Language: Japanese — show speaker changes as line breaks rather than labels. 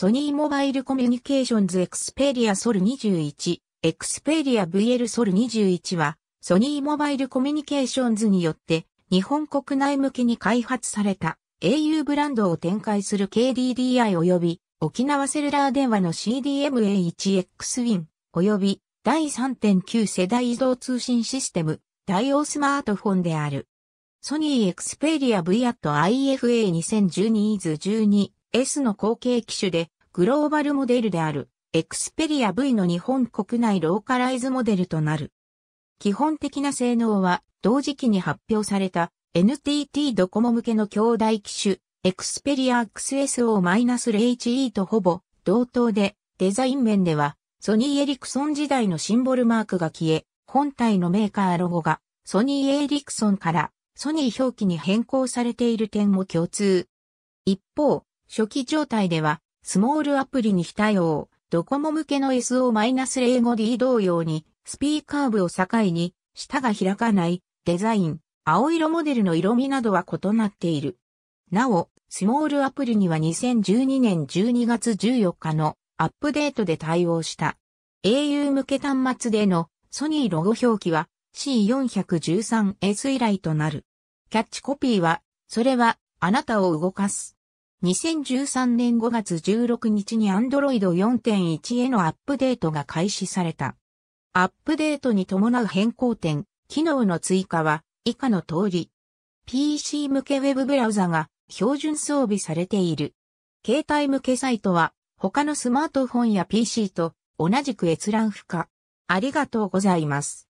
ソニーモバイルコミュニケーションズエクスペリアソル21、エクスペリア VL ソル21は、ソニーモバイルコミュニケーションズによって、日本国内向けに開発された au ブランドを展開する KDDI 及び沖縄セルラー電話の CDMA1XWIN 及び第3.9世代移動通信システム対応スマートフォンである。ソニーエクスペリア V at IFA2012 イズ12 S の後継機種で、グローバルモデルである、エクスペリア V の日本国内ローカライズモデルとなる。基本的な性能は、同時期に発表された NTT ドコモ向けの兄弟機種、エクスペリア x s o 0 h e とほぼ同等で、デザイン面では、ソニーエリクソン時代のシンボルマークが消え、本体のメーカーロゴが、ソニーエリクソンから、ソニー表記に変更されている点も共通。一方、初期状態では、スモールアプリに非対応、ドコモ向けの SO-05D 同様に、スピーカー部を境に、下が開かない、デザイン、青色モデルの色味などは異なっている。なお、スモールアプリには2012年12月14日のアップデートで対応した。au 向け端末でのソニーロゴ表記は C413S 以来となる。キャッチコピーは、それはあなたを動かす。2013年5月16日に Android 4.1へのアップデートが開始された。アップデートに伴う変更点、機能の追加は以下の通り。PC 向けウェブブラウザが標準装備されている。携帯向けサイトは他のスマートフォンや PC と同じく閲覧不可。ありがとうございます。